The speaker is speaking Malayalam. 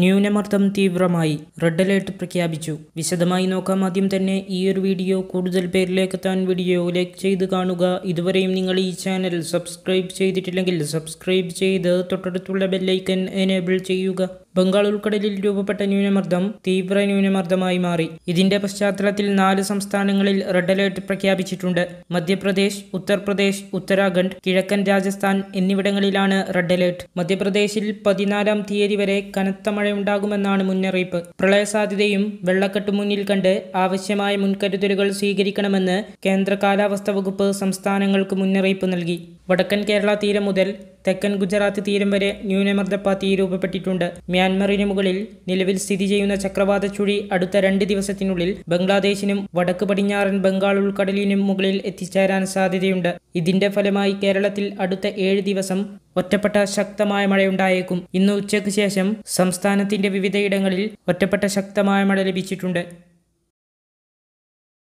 ന്യൂനമർദ്ദം തീവ്രമായി റെഡ് അലേർട്ട് പ്രഖ്യാപിച്ചു വിശദമായി നോക്കാം ആദ്യം തന്നെ ഈ ഒരു വീഡിയോ കൂടുതൽ പേരിലേക്കെത്താൻ വീഡിയോ ലൈക്ക് ചെയ്ത് കാണുക ഇതുവരെയും നിങ്ങൾ ഈ ചാനൽ സബ്സ്ക്രൈബ് ചെയ്തിട്ടില്ലെങ്കിൽ സബ്സ്ക്രൈബ് ചെയ്ത് തൊട്ടടുത്തുള്ള ബെല്ലൈക്കൻ എനേബിൾ ചെയ്യുക ബംഗാൾ ഉൾക്കടലിൽ രൂപപ്പെട്ട ന്യൂനമർദ്ദം തീവ്ര ന്യൂനമർദ്ദമായി മാറി ഇതിന്റെ പശ്ചാത്തലത്തിൽ നാല് സംസ്ഥാനങ്ങളിൽ റെഡ് അലേർട്ട് പ്രഖ്യാപിച്ചിട്ടുണ്ട് മധ്യപ്രദേശ് ഉത്തർപ്രദേശ് ഉത്തരാഖണ്ഡ് കിഴക്കൻ രാജസ്ഥാൻ എന്നിവിടങ്ങളിലാണ് റെഡ് അലേർട്ട് മധ്യപ്രദേശിൽ പതിനാലാം തീയതി വരെ കനത്ത മഴയുണ്ടാകുമെന്നാണ് മുന്നറിയിപ്പ് പ്രളയസാധ്യതയും വെള്ളക്കെട്ട് മുന്നിൽ കണ്ട് ആവശ്യമായ മുൻകരുതലുകൾ സ്വീകരിക്കണമെന്ന് കേന്ദ്ര കാലാവസ്ഥാ വകുപ്പ് സംസ്ഥാനങ്ങൾക്ക് മുന്നറിയിപ്പ് നൽകി വടക്കൻ കേരള തീരം മുതൽ തെക്കൻ ഗുജറാത്ത് തീരം വരെ ന്യൂനമർദ്ദപ്പാത്തി രൂപപ്പെട്ടിട്ടുണ്ട് മ്യാൻമറിന് മുകളിൽ നിലവിൽ സ്ഥിതി ചെയ്യുന്ന ചക്രവാത ചുഴി അടുത്ത രണ്ട് ദിവസത്തിനുള്ളിൽ ബംഗ്ലാദേശിനും വടക്ക് പടിഞ്ഞാറൻ ബംഗാൾ ഉൾക്കടലിനും മുകളിൽ എത്തിച്ചേരാൻ സാധ്യതയുണ്ട് ഇതിന്റെ ഫലമായി കേരളത്തിൽ അടുത്ത ഏഴ് ദിവസം ഒറ്റപ്പെട്ട ശക്തമായ മഴയുണ്ടായേക്കും ഇന്ന് ഉച്ചയ്ക്ക് ശേഷം സംസ്ഥാനത്തിന്റെ വിവിധയിടങ്ങളിൽ ഒറ്റപ്പെട്ട ശക്തമായ മഴ ലഭിച്ചിട്ടുണ്ട്